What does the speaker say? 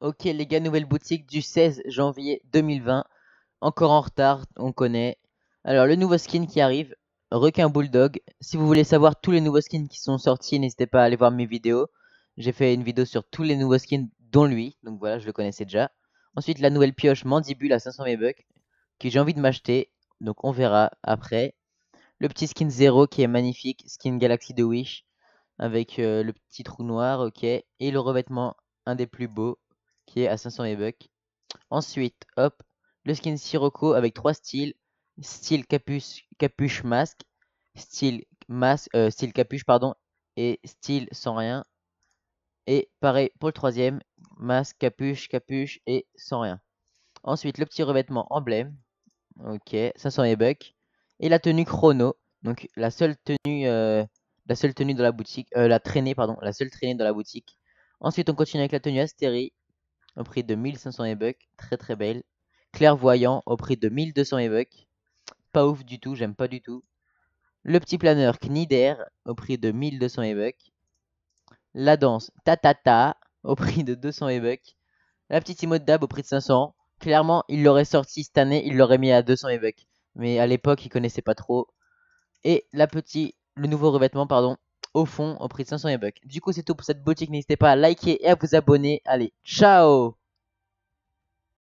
Ok les gars, nouvelle boutique du 16 janvier 2020. Encore en retard, on connaît. Alors le nouveau skin qui arrive, requin bulldog. Si vous voulez savoir tous les nouveaux skins qui sont sortis, n'hésitez pas à aller voir mes vidéos. J'ai fait une vidéo sur tous les nouveaux skins, dont lui. Donc voilà, je le connaissais déjà. Ensuite, la nouvelle pioche mandibule à 500 V-Bucks, que j'ai envie de m'acheter. Donc on verra après. Le petit skin 0 qui est magnifique, skin Galaxy de Wish, avec euh, le petit trou noir, ok. Et le revêtement, un des plus beaux qui est à 500 e bucks. Ensuite, hop, le skin Sirocco avec trois styles. Style capuche, capuche masque, style, masque euh, style capuche pardon, et style sans rien. Et pareil pour le troisième, masque, capuche, capuche et sans rien. Ensuite, le petit revêtement emblème. Ok, 500 e bucks. Et la tenue chrono. Donc la seule tenue, euh, la seule tenue dans la boutique, euh, la traînée pardon, la seule traînée dans la boutique. Ensuite, on continue avec la tenue Astérie au prix de 1500 e très très belle. Clairvoyant au prix de 1200 e pas ouf du tout, j'aime pas du tout. Le petit planeur Knider au prix de 1200 e La danse Tatata ta, ta, au prix de 200 e La petite de d'Ab au prix de 500. Clairement, il l'aurait sorti cette année, il l'aurait mis à 200 e Mais à l'époque, il connaissait pas trop. Et la petite, le nouveau revêtement, pardon, au fond au prix de 500 e bucks. Du coup, c'est tout pour cette boutique. N'hésitez pas à liker et à vous abonner. Allez, ciao